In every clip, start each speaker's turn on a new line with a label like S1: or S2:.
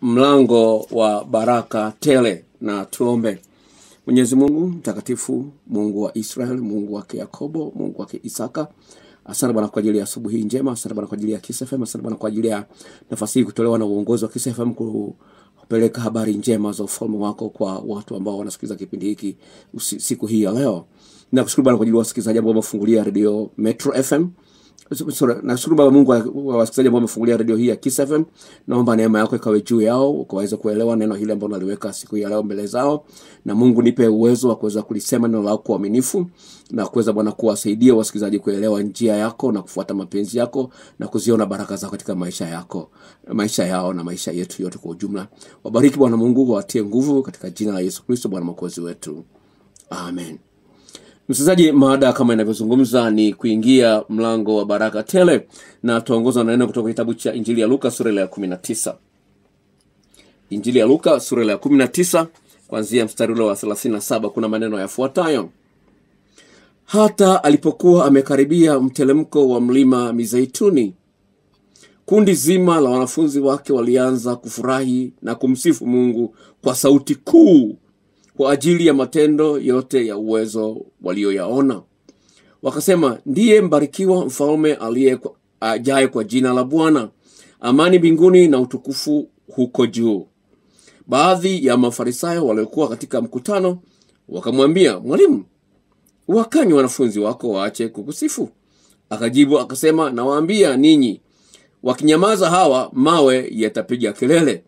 S1: mlango wa baraka tele na tuombe. Mwenyezi Mungu mtakatifu, Mungu wa israel Mungu wake Yakobo, Mungu wake Isaka, asante Bwana kwa ajili ya asubuhi hii njema, asante Bwana kwa ajili ya Kiss asante Bwana kwa ajili ya nafasi hii kutolewa na uongozi wa Kiss kupeleka habari njema za ufalme wako kwa watu ambao wanasikiliza kipindi hiki siku hii ya leo. Nakushukuru Bwana kwa ajili ya wasikilizaji ambao wamefungulia redio Metro FM sura. Nashukuru Baba Mungu wa wasikilizaji ambao wamefungulia redio hii ya Kiss FM. Naomba neema yako ikawe juu yao, ukaweze kuelewa neno hili ambalo naliweka siku ya leo mbele zao, na Mungu nipe uwezo wa kuweza kulisema neno lako kwa uaminifu na kuweza Bwana kuwasaidia wasikilizaji kuelewa njia yako na kufuata mapenzi yako na kuziona baraka zako katika maisha yako, maisha yao na maisha yetu yote kwa ujumla. Wabariki Bwana Mungu, watie nguvu katika jina la Yesu Kristo Bwana mwokozi wetu, amen. Msikilizaji, mada kama inavyozungumza ni kuingia mlango wa baraka tele, na tuongozwa na neno kutoka kitabu cha Injili ya Luka sura ya kumi na tisa. Injili ya Luka sura ya kumi na tisa kuanzia mstari ule wa thelathini na saba kuna maneno yafuatayo: hata alipokuwa amekaribia mtelemko wa mlima Mizeituni, kundi zima la wanafunzi wake walianza kufurahi na kumsifu Mungu kwa sauti kuu kwa ajili ya matendo yote ya uwezo walioyaona. Wakasema, ndiye mbarikiwa mfalme aliye ajaye kwa jina la Bwana, amani mbinguni na utukufu huko juu. Baadhi ya Mafarisayo waliokuwa katika mkutano wakamwambia, Mwalimu, wakanywa wanafunzi wako waache kukusifu. Akajibu akasema, nawaambia ninyi, wakinyamaza hawa mawe yatapiga kelele.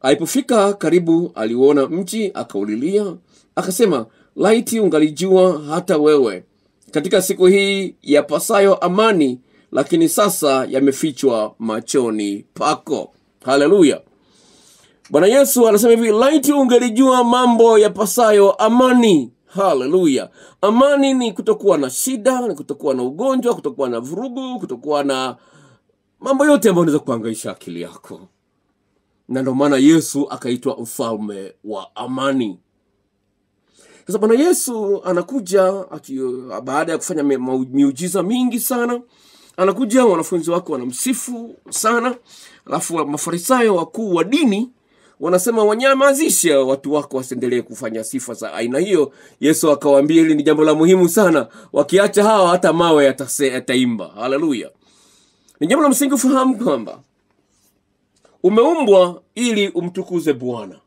S1: Alipofika karibu, aliuona mji akaulilia, akasema, laiti ungalijua hata wewe katika siku hii yapasayo amani, lakini sasa yamefichwa machoni pako. Haleluya! Bwana Yesu anasema hivi, laiti ungelijua mambo yapasayo amani. Haleluya! Amani ni kutokuwa na shida, ni kutokuwa na ugonjwa, kutokuwa na vurugu, kutokuwa na mambo yote ambayo unaweza kuangaisha akili yako na ndio maana Yesu akaitwa mfalme wa amani. Sasa Bwana Yesu anakuja uh, baada ya kufanya miujiza mingi sana, anakuja wanafunzi wake wanamsifu sana, alafu mafarisayo wakuu wa dini wanasema wanyamazishe watu wako wasiendelee kufanya sifa za aina hiyo. Yesu akawaambia hili ni jambo la muhimu sana, wakiacha hawa hata mawe yataimba. Haleluya! Ni jambo la msingi ufahamu kwamba Umeumbwa ili umtukuze Bwana.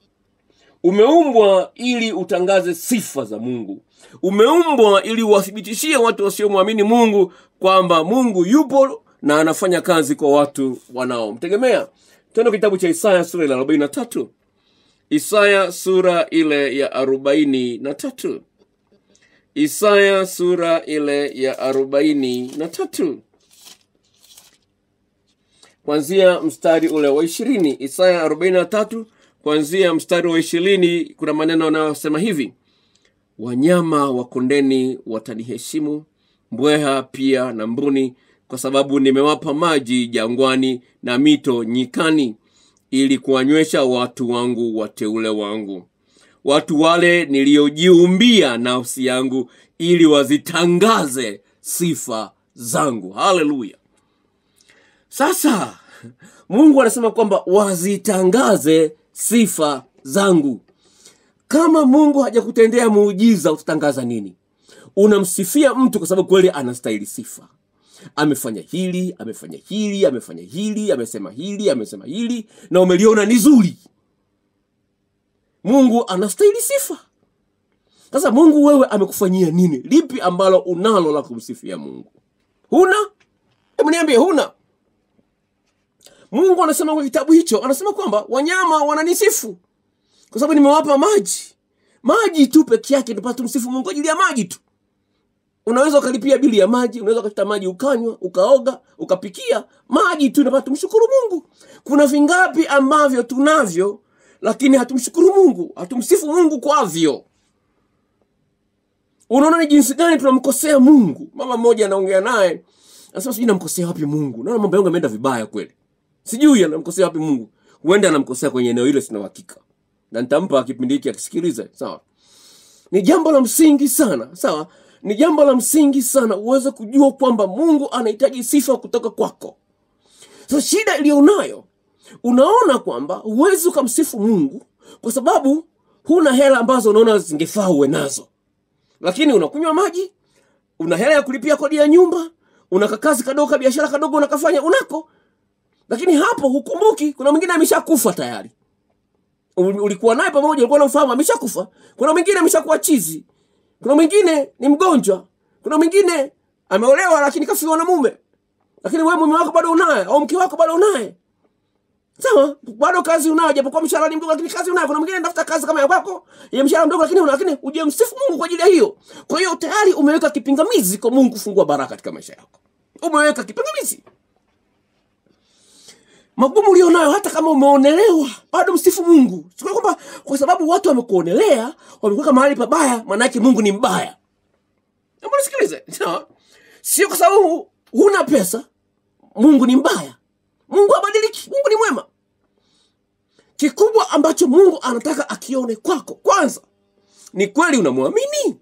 S1: Umeumbwa ili utangaze sifa za Mungu. Umeumbwa ili uwathibitishie watu wasiomwamini Mungu kwamba Mungu yupo na anafanya kazi kwa watu wanaomtegemea. tendo kitabu cha Isaya sura ile arobaini na tatu. Isaya sura ile ya arobaini na tatu. Isaya sura ile ya arobaini na tatu kuanzia mstari ule wa ishirini isaya arobaini na tatu kuanzia mstari wa ishirini kuna maneno yanayosema hivi wanyama wa kondeni wataniheshimu mbweha pia na mbuni kwa sababu nimewapa maji jangwani na mito nyikani ili kuwanywesha watu wangu wateule wangu watu wale niliyojiumbia nafsi yangu ili wazitangaze sifa zangu haleluya sasa Mungu anasema kwamba wazitangaze sifa zangu. Kama Mungu hajakutendea muujiza, utatangaza nini? Unamsifia mtu kwa sababu kweli anastahili sifa amefanya hili amefanya hili amefanya hili amesema hili amesema hili na umeliona ni zuri mungu anastahili sifa sasa mungu wewe amekufanyia nini lipi ambalo unalo la kumsifia mungu huna hebu niambie huna Mungu anasema kwenye kitabu hicho, anasema kwamba wanyama wananisifu kwa sababu nimewapa maji. Maji tu peke yake tupata tumsifu Mungu ajili ya maji tu. Unaweza ukalipia bili ya maji, unaweza ukachota maji ukanywa, ukaoga, ukapikia, maji tu inapata tumshukuru Mungu. Kuna vingapi ambavyo tunavyo lakini hatumshukuru Mungu, hatumsifu Mungu kwavyo. Unaona ni jinsi gani tunamkosea Mungu. Mama mmoja anaongea naye, anasema sijui namkosea wapi Mungu, naona mambo yangu yameenda vibaya kweli sijui anamkosea wapi Mungu. Huenda anamkosea kwenye eneo hilo, sina uhakika, na nitampa kipindi hiki akisikilize. Sawa, ni jambo la msingi sana. Sawa, ni jambo la msingi sana uweze kujua kwamba Mungu anahitaji sifa kutoka kwako. So shida iliyonayo, unaona kwamba huwezi ukamsifu Mungu kwa sababu huna hela ambazo unaona zingefaa uwe nazo, lakini unakunywa maji, una hela ya kulipia kodi ya nyumba, una kakazi kadogo kabiashara kadogo unakafanya unako lakini hapo hukumbuki kuna mwingine ameshakufa tayari ulikuwa naye pamoja ulikuwa unamfahamu ameshakufa kuna mwingine ameshakuwa chizi kuna mwingine ni mgonjwa kuna mwingine ameolewa lakini kafiwa na mume lakini wewe mume wako bado unaye au mke wako bado unaye sawa bado kazi unayo japokuwa mshahara ni mdogo lakini kazi unayo kuna mwingine anatafuta kazi kama ya kwako ya mshahara mdogo lakini una lakini uje msifu Mungu kwa ajili ya hiyo kwa hiyo tayari umeweka kipingamizi kwa Mungu kufungua baraka katika maisha yako umeweka kipingamizi magumu ulionayo, hata kama umeonelewa, bado msifu Mungu. Sio kwamba kwa sababu watu wamekuonelea, wamekuweka mahali pabaya, maana yake Mungu ni mbaya. Hebu nisikilize, no. Sio kwa sababu huna pesa Mungu ni mbaya. Mungu abadiliki Mungu ni mwema. Kikubwa ambacho Mungu anataka akione kwako, kwanza ni kweli unamwamini.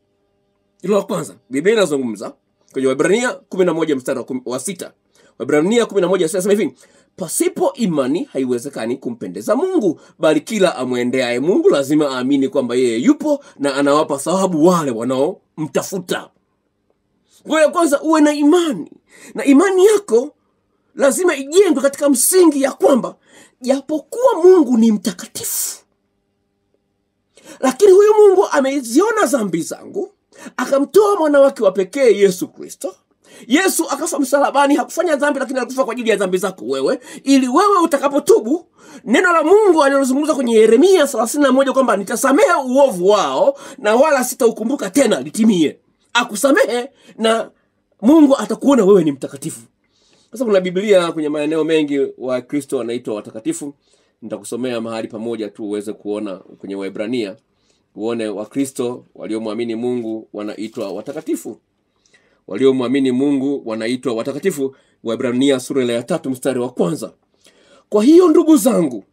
S1: Hilo la kwanza. Biblia inazungumza kwenye Waebrania 11 mstari wa sita Waebrania 11 sasa hivi Pasipo imani haiwezekani kumpendeza Mungu, bali kila amwendeaye Mungu lazima aamini kwamba yeye yupo na anawapa sababu wale wanaomtafuta. Kwa ya kwanza uwe na imani, na imani yako lazima ijengwe katika msingi ya kwamba japokuwa Mungu ni mtakatifu, lakini huyu Mungu ameziona zambi zangu akamtoa mwanawake wa pekee Yesu Kristo Yesu akafa msalabani, hakufanya dhambi, lakini alikufa kwa ajili ya dhambi zako wewe, ili wewe utakapotubu, neno la Mungu alilozungumza kwenye Yeremia 31 kwamba nitasamehe uovu wao na wala sitaukumbuka tena, litimie. Akusamehe na Mungu atakuona wewe ni mtakatifu. Sasa kuna Biblia kwenye maeneo mengi wa Kristo wanaitwa watakatifu. Nitakusomea mahali pamoja tu uweze kuona kwenye Waebrania uone Wakristo waliomwamini Mungu wanaitwa watakatifu waliomwamini Mungu wanaitwa watakatifu, Waebrania sura ya tatu mstari wa kwanza. Kwa hiyo ndugu zangu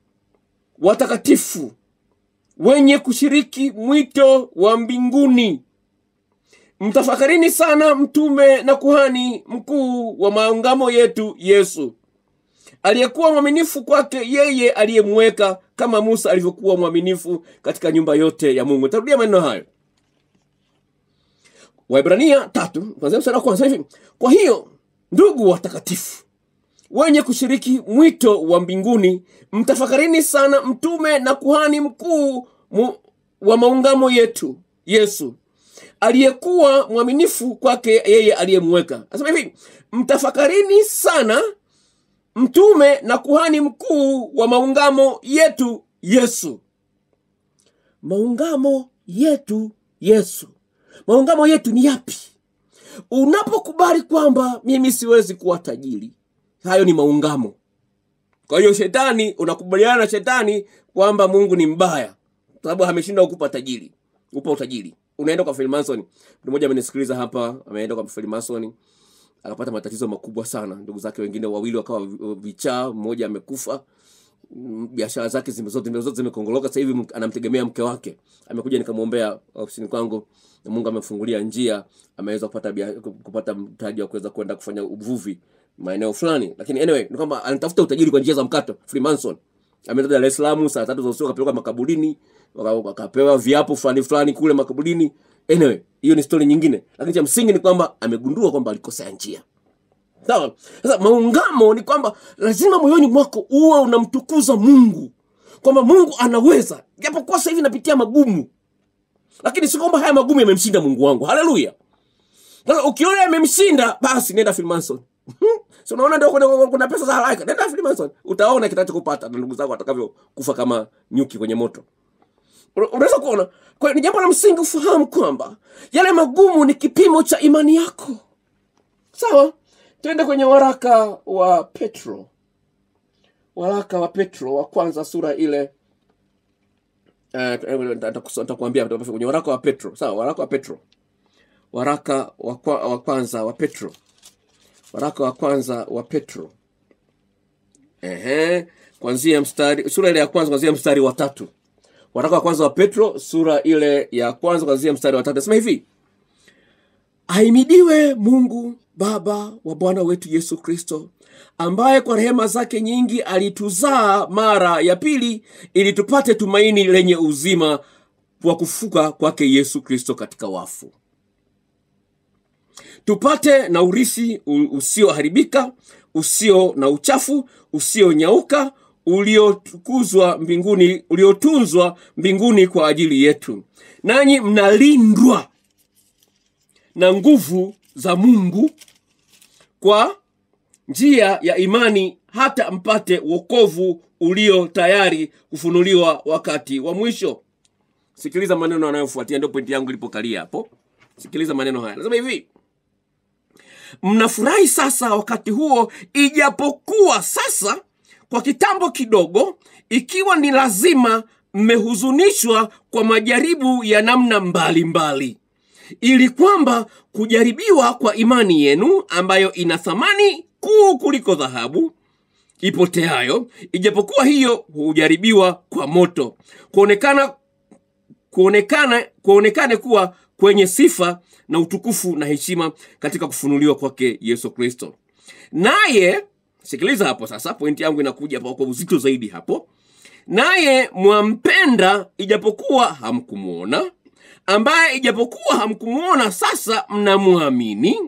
S1: watakatifu wenye kushiriki mwito wa mbinguni, mtafakarini sana mtume na kuhani mkuu wa maungamo yetu Yesu, aliyekuwa mwaminifu kwake yeye aliyemweka, kama Musa alivyokuwa mwaminifu katika nyumba yote ya Mungu. Tarudia maneno hayo. Waibrania tatu kwanzia mstari wa kwanza hivi: kwa hiyo ndugu watakatifu wenye kushiriki mwito wa mbinguni, mtafakarini sana mtume na kuhani mkuu mu, wa maungamo yetu Yesu aliyekuwa mwaminifu kwake yeye aliyemweka. asema hivi, mtafakarini sana mtume na kuhani mkuu wa maungamo yetu Yesu. Maungamo yetu Yesu maungamo yetu ni yapi unapokubali kwamba mimi siwezi kuwa tajiri hayo ni maungamo kwa hiyo shetani unakubaliana na shetani kwamba mungu ni mbaya sababu ameshindwa kukupa tajiri upa utajiri unaenda kwa freemason mtu mmoja amenisikiliza hapa ameenda kwa freemason akapata matatizo makubwa sana ndugu zake wengine wawili wakawa vichaa mmoja amekufa biashara zake zimezote zote zimekongoloka. Sasa hivi anamtegemea mke wake. Amekuja nikamwombea ofisini kwangu, Mungu amefungulia njia, ameweza kupata bia, kupata mtaji wa kuweza kwenda kufanya uvuvi maeneo fulani, lakini anyway ni kwamba anatafuta utajiri kwa njia za mkato. Freemason ameenda Dar es Salaam saa tatu za usiku, akapelekwa makaburini, akapewa viapo fulani fulani kule makaburini. Anyway, hiyo ni story nyingine, lakini cha msingi ni kwamba amegundua kwamba alikosea njia sawa sasa maungamo ni kwamba lazima moyoni mwako uwe unamtukuza mungu kwamba mungu anaweza japokuwa sasa hivi napitia magumu lakini si kwamba haya magumu yamemshinda mungu wangu haleluya sasa ukiona yamemshinda basi nenda Freemason. Hmm? so unaona ndio kuna, kuna pesa za haraka nenda Freemason, utaona kitachokupata na ndugu zako watakavyo kufa kama nyuki kwenye moto unaweza kuona kwa ni jambo la msingi ufahamu kwamba yale magumu ni kipimo cha imani yako sawa so, twende kwenye waraka wa petro waraka wa petro wa kwanza sura ile eh, nitakuambia uh, kwenye waraka wa petro sawa waraka wa petro waraka wa, kwa, wa kwanza wa petro waraka wa kwanza wa petro Ehe. kwanzia mstari sura ile ya kwanza kwanzia mstari wa tatu waraka wa kwanza wa petro sura ile ya kwanza kwanzia mstari wa tatu nasema hivi ahimidiwe mungu baba wa bwana wetu yesu kristo ambaye kwa rehema zake nyingi alituzaa mara ya pili ili tupate tumaini lenye uzima wa kufuka kwake yesu kristo katika wafu tupate na urisi usioharibika usio na uchafu usionyauka uliotukuzwa mbinguni uliotunzwa mbinguni kwa ajili yetu nanyi mnalindwa na nguvu za Mungu kwa njia ya imani hata mpate wokovu ulio tayari kufunuliwa wakati wa mwisho. Sikiliza maneno anayofuatia, ndio pointi yangu ilipokalia hapo. Sikiliza maneno haya, nasema hivi: mnafurahi sasa wakati huo, ijapokuwa sasa kwa kitambo kidogo, ikiwa ni lazima, mmehuzunishwa kwa majaribu ya namna mbalimbali mbali ili kwamba kujaribiwa kwa imani yenu ambayo ina thamani kuu kuliko dhahabu ipoteayo, ijapokuwa hiyo hujaribiwa kwa moto, kuonekana kuonekana kuonekane kuwa kwenye sifa na utukufu na heshima katika kufunuliwa kwake Yesu Kristo. Naye sikiliza hapo sasa, pointi yangu inakuja hapa kwa uzito zaidi hapo. Naye mwampenda ijapokuwa hamkumwona ambaye ijapokuwa hamkumwona sasa mnamwamini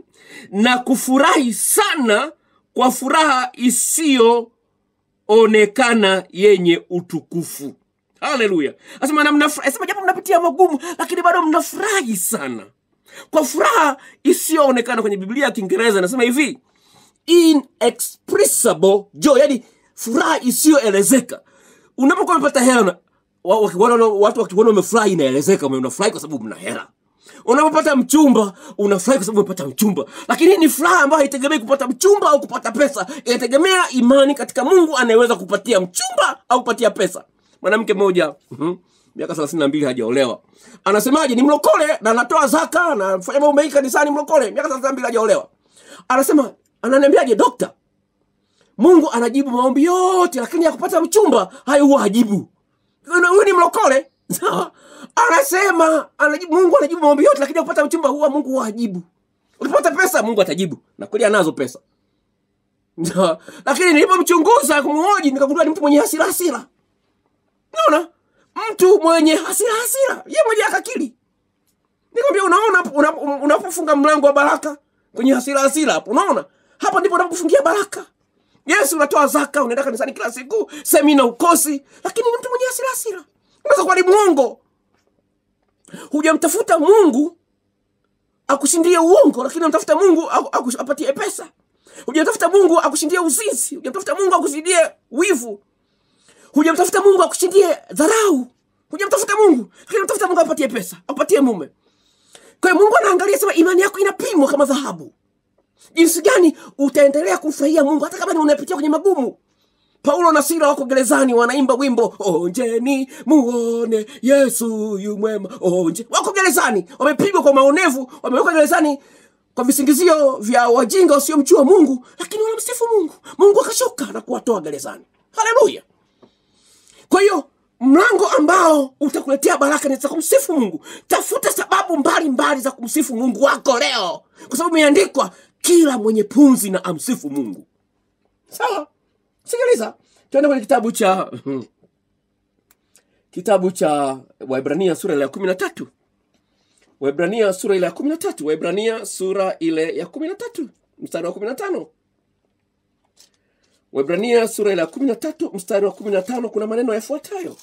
S1: na kufurahi sana kwa furaha isiyoonekana yenye utukufu haleluya asema japo mnapitia magumu lakini bado mnafurahi sana kwa furaha isiyoonekana kwenye biblia ya kiingereza inasema hivi inexpressible joy yani furaha isiyoelezeka unapokuwa umepata hela watu wakiona umefurahi inaelezeka, unafurahi kwa sababu mna hela. Unapopata mchumba unafurahi kwa sababu umepata mchumba, lakini ni furaha ambayo haitegemei kupata mchumba au kupata pesa, inategemea imani katika Mungu anayeweza kupatia mchumba au kupatia pesa. Mwanamke mmoja mhm, miaka thelathini na mbili hajaolewa, anasemaje? Ni mlokole na anatoa zaka na mambo mengi kanisani, mlokole, miaka thelathini na mbili hajaolewa. Anasema, ananiambiaje dokta, Mungu anajibu maombi yote, lakini ya kupata mchumba hayo huwa hajibu huyu ni mlokole sawa anasema anajibu, mungu anajibu maombi yote lakini kupata mchumba huwa mungu huwa ajibu ukipata pesa mungu atajibu na kweli anazo pesa lakini nilipomchunguza kumhoji, nikagundua ni mtu mwenye hasira hasira Unaona, mtu mwenye hasira hasira yeye mwenye akakili nikamwambia unaona unapofunga una, una, una mlango wa baraka kwenye hasira hasira hapo unaona hapa ndipo unapofungia baraka yes unatoa zaka unaenda kanisani kila siku semina ukosi lakini ni mtu mwenye asirasira unaweza kuwa ni mwongo hujamtafuta mungu akushindie uongo lakini unamtafuta mungu apatie pesa hujamtafuta mungu akushindie uzizi hujamtafuta mungu akushindie wivu hujamtafuta mungu akushindie dharau hujamtafuta mungu lakini unamtafuta mungu akupatie pesa akupatie mume kwa hiyo mungu anaangalia sema imani yako inapimwa kama dhahabu jinsi gani utaendelea kumfurahia mungu hata kama ni unapitia kwenye magumu paulo na sila wako gerezani wanaimba wimbo onjeni muone yesu yumwema onje wako gerezani wamepigwa kwa maonevu wamewekwa gerezani kwa visingizio vya wajinga wasiomjua mungu lakini wanamsifu mungu mungu akashuka na kuwatoa gerezani haleluya kwa hiyo mlango ambao utakuletea baraka ni za kumsifu mungu tafuta sababu mbalimbali mbali za kumsifu mungu wako leo kwa sababu imeandikwa kila mwenye pumzi na amsifu mungu sawa sikiliza tuende kwenye kitabu cha kitabu cha waibrania sura ile ya kumi na tatu waibrania sura ile ya kumi na tatu waibrania sura ile ya kumi na tatu mstari wa kumi na tano waibrania sura ile ya kumi na tatu mstari wa kumi na tano kuna maneno yafuatayo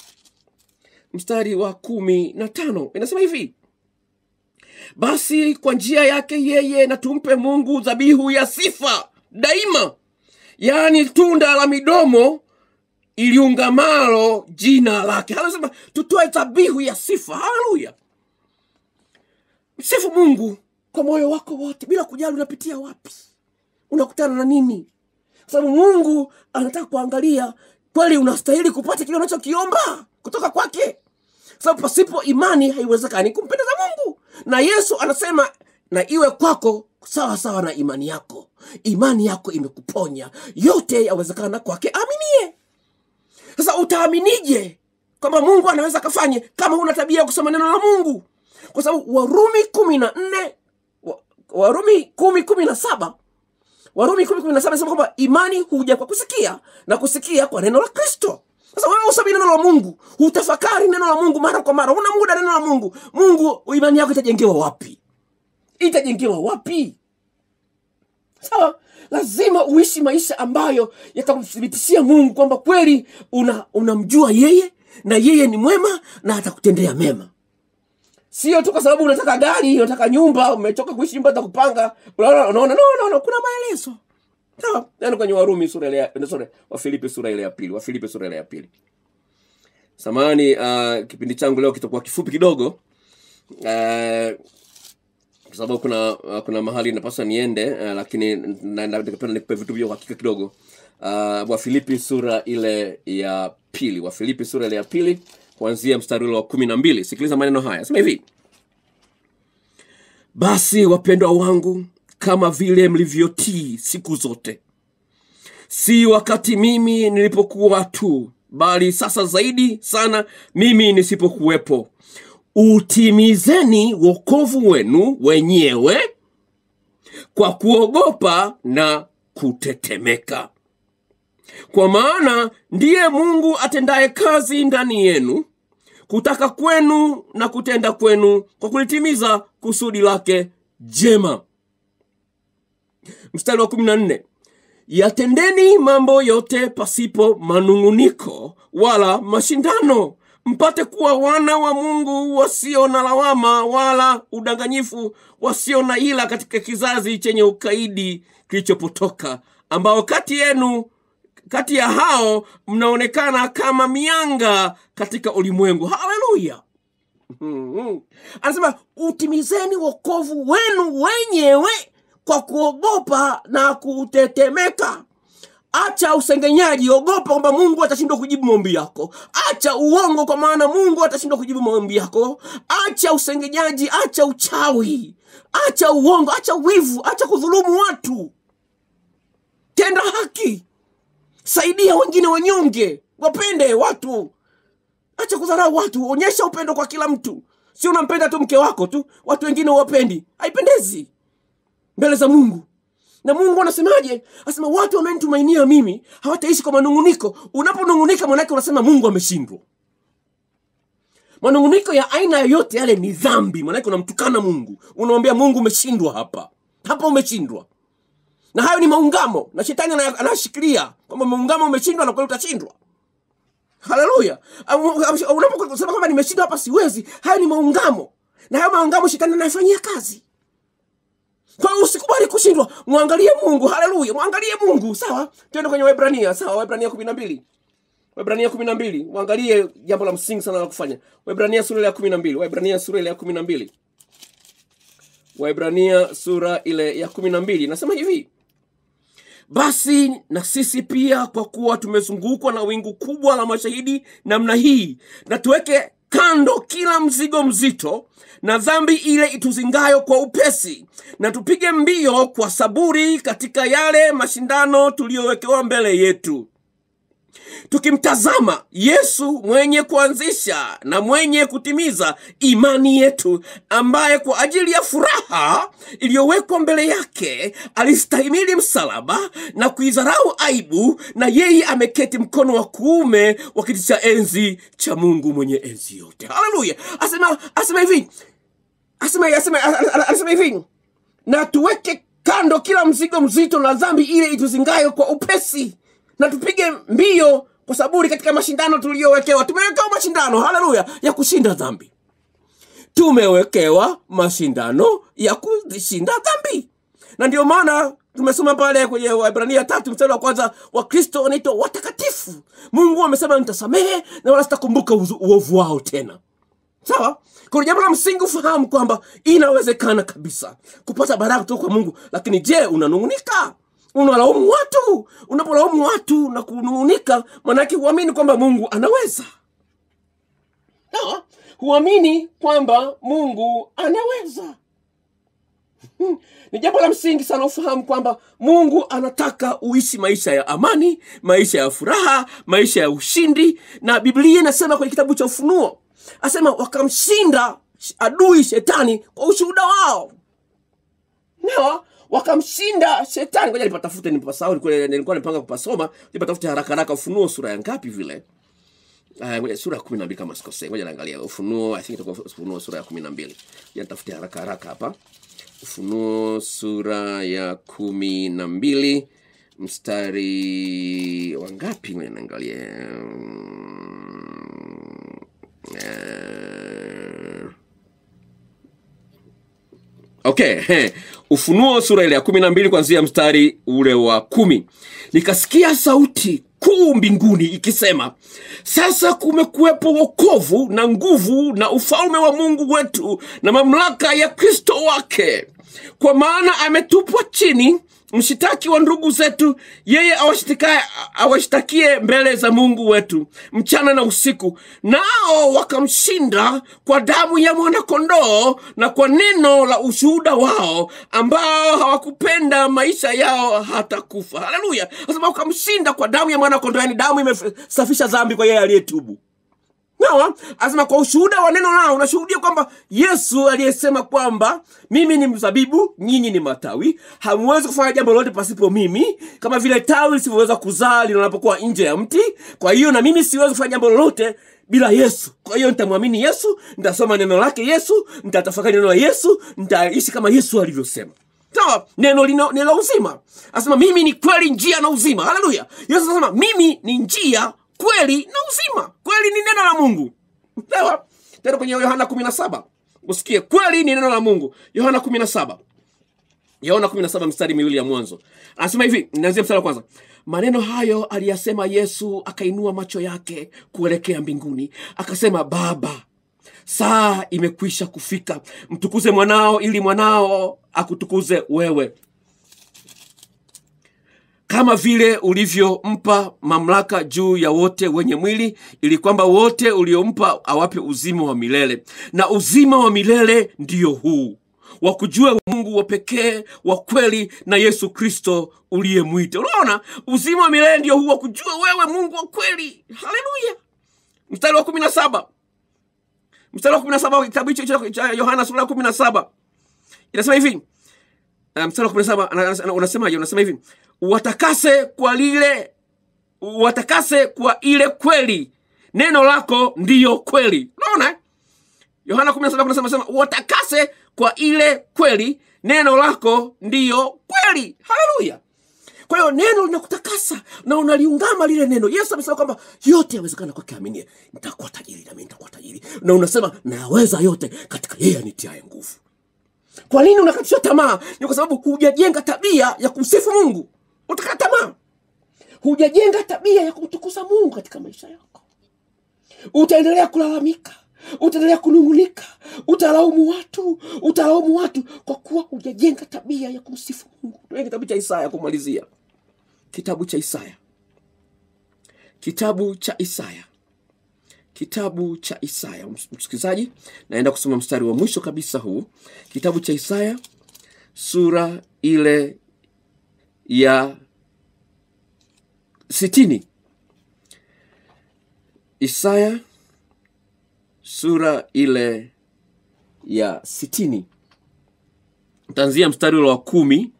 S1: mstari wa kumi na tano inasema hivi basi kwa njia yake yeye na tumpe Mungu dhabihu ya sifa daima, yaani tunda la midomo iliungamalo jina lake. Anasema tutoe dhabihu ya sifa. Haleluya! Msifu Mungu kwa moyo wako wote, bila kujali unapitia wapi, unakutana na nini, kwa sababu Mungu anataka kuangalia kweli unastahili kupata kile unachokiomba kutoka kwake, kwa sababu pasipo imani haiwezekani kumpendeza Mungu na yesu anasema na iwe kwako sawa sawa na imani yako imani yako imekuponya yote yawezekana kwake aminie sasa utaaminije kwamba mungu anaweza kafanye kama huna tabia ya kusoma neno la mungu kwa sababu warumi kumi na nne warumi kumi kumi na saba warumi kumi kumi na saba inasema kwamba imani huja kwa kusikia na kusikia kwa neno la kristo sasa wewe usome neno la Mungu, utafakari neno la Mungu mara kwa mara, una muda neno la Mungu. Mungu, imani yako itajengewa wapi? Itajengewa wapi? Sawa, lazima uishi maisha ambayo yatakuthibitishia Mungu kwamba kweli unamjua una yeye na yeye ni mwema na atakutendea mema, sio tu kwa sababu unataka gari, unataka nyumba, umechoka kuishi nyumba za kupanga. Unaona, no, no, no, no, kuna maelezo sawa yani kwenye warumi sura ile ya eh, sura wa Filipi sura ile ya pili wa Filipi sura ile ya pili samani uh, kipindi changu leo kitakuwa kifupi kidogo uh, kwa sababu kuna uh, kuna mahali napaswa niende uh, lakini naenda nikapenda nikupe vitu vya uhakika kidogo uh, ah, wa Filipi sura ile ya pili wa Filipi sura ile ya pili kuanzia mstari ule wa 12. sikiliza maneno haya sema hivi basi wapendwa wangu kama vile mlivyotii siku zote, si wakati mimi nilipokuwa tu, bali sasa zaidi sana mimi nisipokuwepo. Utimizeni wokovu wenu wenyewe kwa kuogopa na kutetemeka, kwa maana ndiye Mungu atendaye kazi ndani yenu kutaka kwenu na kutenda kwenu kwa kulitimiza kusudi lake jema mstari wa 14 yatendeni mambo yote pasipo manung'uniko wala mashindano mpate kuwa wana wa mungu wasio na lawama wala udanganyifu wasio na ila katika kizazi chenye ukaidi kilichopotoka ambao kati yenu kati ya hao mnaonekana kama mianga katika ulimwengu haleluya anasema utimizeni wokovu wenu wenyewe kwa kuogopa na kutetemeka. Acha usengenyaji, ogopa kwamba Mungu atashindwa kujibu maombi yako. Acha uongo, kwa maana Mungu atashindwa kujibu maombi yako. Acha usengenyaji, acha uchawi, acha uongo, acha wivu, acha kudhulumu watu. Tenda haki, saidia wengine wanyonge, wapende watu, acha kudharau watu, onyesha upendo kwa kila mtu. si unampenda tu mke wako tu, watu wengine uwapendi, haipendezi mbele za mungu na mungu anasemaje anasema watu wamenitumainia mimi hawataishi kwa manunguniko unaponungunika mwanake unasema mungu ameshindwa manunguniko ya aina yoyote yale ni dhambi mwanake unamtukana mungu unamwambia mungu umeshindwa hapa hapa umeshindwa na hayo ni maungamo na shetani anashikilia kwamba maungamo umeshindwa na kweli utashindwa haleluya unaposema kwamba nimeshindwa hapa siwezi hayo ni maungamo na hayo maungamo shetani anayafanyia kazi kwa hiyo usikubali kushindwa, mwangalie Mungu. Haleluya, mwangalie Mungu. Sawa, twende kwenye Waebrania. Sawa, Waebrania kumi na mbili Waebrania kumi na mbili Waangalie jambo la msingi sana la kufanya. Waebrania sura ile ya kumi na mbili Waebrania sura ile ya kumi na mbili Waebrania sura ile ya kumi na mbili nasema hivi basi na sisi pia, kwa kuwa tumezungukwa na wingu kubwa la mashahidi namna hii, na tuweke kando kila mzigo mzito na dhambi ile ituzingayo kwa upesi, na tupige mbio kwa saburi katika yale mashindano tuliyowekewa mbele yetu tukimtazama Yesu mwenye kuanzisha na mwenye kutimiza imani yetu, ambaye kwa ajili ya furaha iliyowekwa mbele yake alistahimili msalaba na kuidharau aibu, na yeye ameketi mkono wa kuume wa kiti cha enzi cha Mungu mwenye enzi yote. Haleluya! Asema, asema hivi, asema, asema, asema hivi, na tuweke kando kila mzigo mzito na dhambi ile ituzingayo kwa upesi na tupige mbio kwa saburi katika mashindano tuliyowekewa. Tumewekewa mashindano, haleluya, ya kushinda dhambi. Tumewekewa mashindano ya kushinda dhambi, na ndio maana tumesoma pale kwenye Waibrania tatu mstari wa kwanza, wa kristo wanaitwa watakatifu. Mungu amesema nitasamehe na wala sitakumbuka uovu wao tena. Sawa, kuna jambo la msingi ufahamu kwamba inawezekana kabisa kupata baraka kutoka kwa Mungu, lakini je, unanung'unika? unalaumu watu. Unapolaumu watu na kunung'unika, manake huamini kwamba Mungu anaweza. No, huamini kwamba Mungu anaweza. Hmm. Ni jambo la msingi sana ufahamu kwamba Mungu anataka uishi maisha ya amani, maisha ya furaha, maisha ya ushindi, na Biblia inasema kwenye kitabu cha Ufunuo asema wakamshinda adui shetani kwa ushuhuda wao. Nawa wakamshinda shetani ngoja nipatafute nipasahau nilikuwa nipanga kupasoma nipatafute haraka haraka ufunuo sura ya ngapi vile ngoja sura ya kumi na mbili kama sikosei ngoja naangalia ufunuo i think itakuwa ufunuo sura ya kumi na mbili nitafute haraka haraka hapa ufunuo sura ya kumi na mbili mstari wa ngapi ngoja naangalia eh. okay eh. Ufunuo sura ile ya kumi na mbili kuanzia mstari ule wa kumi. Nikasikia sauti kuu mbinguni ikisema, sasa kumekuwepo wokovu na nguvu na ufalme wa Mungu wetu na mamlaka ya Kristo wake kwa maana ametupwa chini mshitaki wa ndugu zetu, yeye awashitakie mbele za Mungu wetu mchana na usiku. Nao wakamshinda kwa damu ya mwanakondoo na kwa neno la ushuhuda wao, ambao hawakupenda maisha yao hata kufa. Haleluya! Asema wakamshinda kwa damu ya mwanakondoo, yani damu imesafisha dhambi kwa yeye aliyetubu. Sawa? anasema kwa ushuhuda wa neno lao unashuhudia kwamba Yesu aliyesema kwamba mimi ni mzabibu, nyinyi ni matawi, hamwezi kufanya jambo lolote pasipo mimi, kama vile tawi lisivyoweza kuzaa linapokuwa nje ya mti. Kwa hiyo na mimi siwezi kufanya jambo lolote bila Yesu. Kwa hiyo nitamwamini Yesu, nitasoma neno lake Yesu, nitatafakari neno la Yesu, nitaishi kama Yesu alivyosema. Sawa, neno lino neno la uzima. Anasema mimi ni kweli, njia na uzima. Haleluya! Yesu anasema mimi ni njia kweli na uzima. Kweli ni neno la Mungu. Sawa? Tena kwenye Yohana 17. Usikie kweli ni neno la Mungu. Yohana 17. Yohana 17 mstari miwili ya mwanzo. Anasema hivi, nianzie mstari wa kwanza. Maneno hayo aliyasema Yesu, akainua macho yake kuelekea mbinguni, akasema, Baba, saa imekwisha kufika, mtukuze mwanao, ili mwanao akutukuze wewe kama vile ulivyompa mamlaka juu ya wote wenye mwili, ili kwamba wote uliompa awape uzima wa milele. Na uzima wa milele ndiyo huu wa kujua Mungu wa pekee wa kweli na Yesu Kristo uliyemwita. Unaona, uzima wa milele ndiyo huu wa kujua wewe Mungu wa kweli. Haleluya! Mstari wa kumi na saba mstari wa kumi na saba wa kitabu hicho cha Yohana sura ya kumi na saba inasema hivi. Uh, mstari wa kumi na saba unasemaje? Unasema hivi, watakase kwa lile watakase kwa ile kweli, neno lako ndiyo kweli. Unaona, eh? Yohana 17 nasema watakase kwa ile kweli, neno lako ndiyo kweli. Haleluya! Kwa hiyo neno linakutakasa na unaliungama lile neno. Yesu amesema kwamba yote yawezekana kwake aminie, nitakuwa tajiri, nami nitakuwa tajiri, na unasema naweza yote katika yeye anitiaye nguvu. Kwa nini unakatisha tamaa? Ni kwa sababu hujajenga tabia ya kumsifu Mungu. Unataka tamaa, hujajenga tabia ya kumtukuza Mungu katika maisha yako. Utaendelea kulalamika, utaendelea kunung'unika, utalaumu watu, utalaumu watu kwa kuwa hujajenga tabia ya kumsifu Mungu. kitabu cha Isaya kumalizia, kitabu cha Isaya, kitabu cha Isaya, kitabu cha Isaya. Msikilizaji, naenda kusoma mstari wa mwisho kabisa huu, kitabu cha Isaya sura ile ya sitini Isaya sura ile ya sitini tanzia mstari ule wa kumi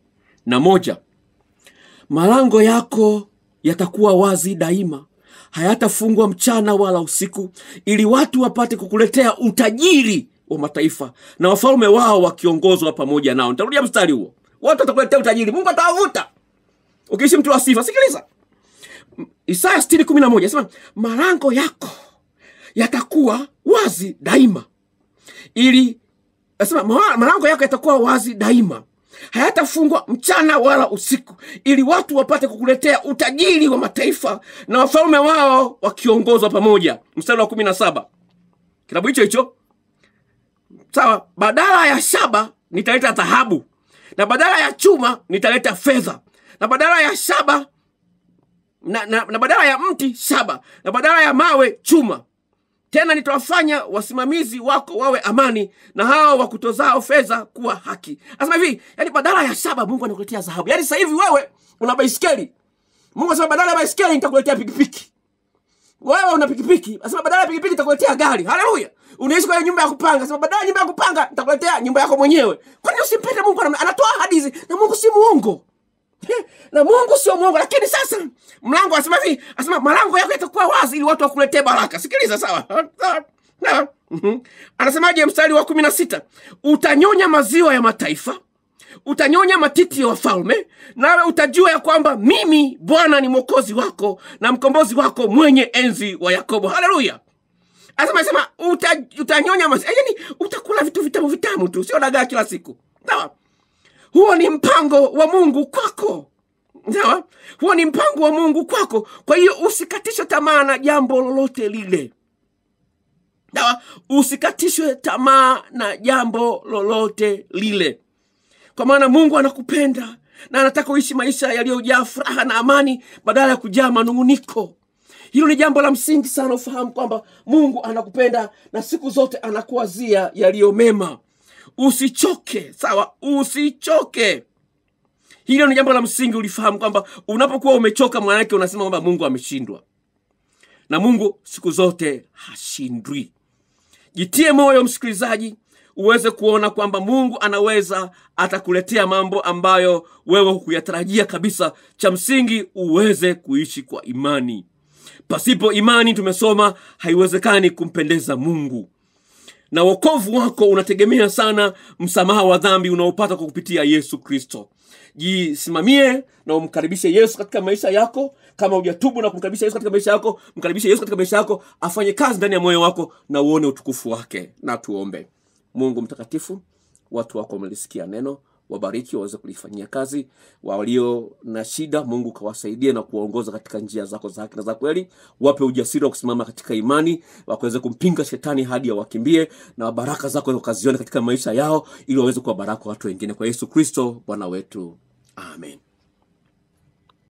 S1: na moja malango yako yatakuwa wazi daima, hayatafungwa mchana wala usiku, ili watu wapate kukuletea utajiri wa mataifa na wafalume wao wakiongozwa pamoja nao. Nitarudia mstari huo, watu watakuletea utajiri, Mungu atawavuta ukiishi mtu wa sifa. Sikiliza Isaya sitini kumi na moja sema malango yako yatakuwa wazi daima, ili nasema malango yako yatakuwa wazi daima, hayatafungwa mchana wala usiku, ili watu wapate kukuletea utajiri wa mataifa na wafalme wao wakiongozwa pamoja. Mstari wa kumi na saba kitabu hicho hicho sawa, badala ya shaba nitaleta dhahabu na badala ya chuma nitaleta fedha na badala ya shaba na, na, na badala ya mti shaba na badala ya mawe chuma tena nitawafanya wasimamizi wako wawe amani na hao wakutozao fedha kuwa haki anasema hivi yani badala ya shaba mungu anakuletea dhahabu yani sasa hivi wewe una baiskeli mungu anasema badala ya baiskeli nitakuletea pikipiki wewe una pikipiki anasema badala ya pikipiki nitakuletea gari haleluya unaishi kwenye nyumba ya kupanga anasema badala ya nyumba ya kupanga nitakuletea nyumba yako mwenyewe kwani usimpende mungu anatoa hadizi na mungu si muongo Eh, na Mungu sio Mungu, Lakini sasa mlango asema hivi, asema malango yako yatakuwa wazi ili watu wakuletee baraka. Sikiliza, sawa na, mm -hmm. Anasemaje mstari wa kumi na sita utanyonya maziwa ya mataifa utanyonya matiti ya wafalme, nawe utajua ya kwamba mimi Bwana ni mwokozi wako na mkombozi wako mwenye enzi wa Yakobo. Haleluya! Asema sema uta, utanyonya maziwa, yani utakula vitu vitamu vitamu tu, sio dagaa kila siku, sawa huo ni mpango wa mungu kwako sawa huo ni mpango wa mungu kwako kwa hiyo usikatishe tamaa na jambo lolote lile sawa usikatishwe tamaa na jambo lolote lile kwa maana mungu anakupenda na anataka uishi maisha yaliyojaa furaha na amani badala ya kujaa manung'uniko hilo ni jambo la msingi sana ufahamu kwamba mungu anakupenda na siku zote anakuwazia yaliyo mema Usichoke, sawa? Usichoke. Hilo ni jambo la msingi ulifahamu, kwamba unapokuwa umechoka, mwanake unasema kwamba Mungu ameshindwa, na Mungu siku zote hashindwi. Jitie moyo msikilizaji, uweze kuona kwamba Mungu anaweza atakuletea mambo ambayo wewe hukuyatarajia kabisa. Cha msingi uweze kuishi kwa imani. Pasipo imani, tumesoma haiwezekani kumpendeza Mungu na wokovu wako unategemea sana msamaha wa dhambi unaopata kwa kupitia Yesu Kristo. Jisimamie na umkaribishe Yesu katika maisha yako. Kama hujatubu na kumkaribisha Yesu katika maisha yako, mkaribishe Yesu katika maisha yako, afanye kazi ndani ya moyo wako na uone utukufu wake. Na tuombe. Mungu mtakatifu, watu wako wamelisikia neno wabariki waweze kulifanyia kazi. Walio na shida, Mungu kawasaidie na kuwaongoza katika njia zako za haki na za kweli. Wape ujasiri wa kusimama katika imani, wakaweze kumpinga shetani hadi awakimbie, na baraka zako wakazione katika maisha yao, ili waweze kuwa baraka watu wengine, kwa Yesu Kristo Bwana wetu, amen.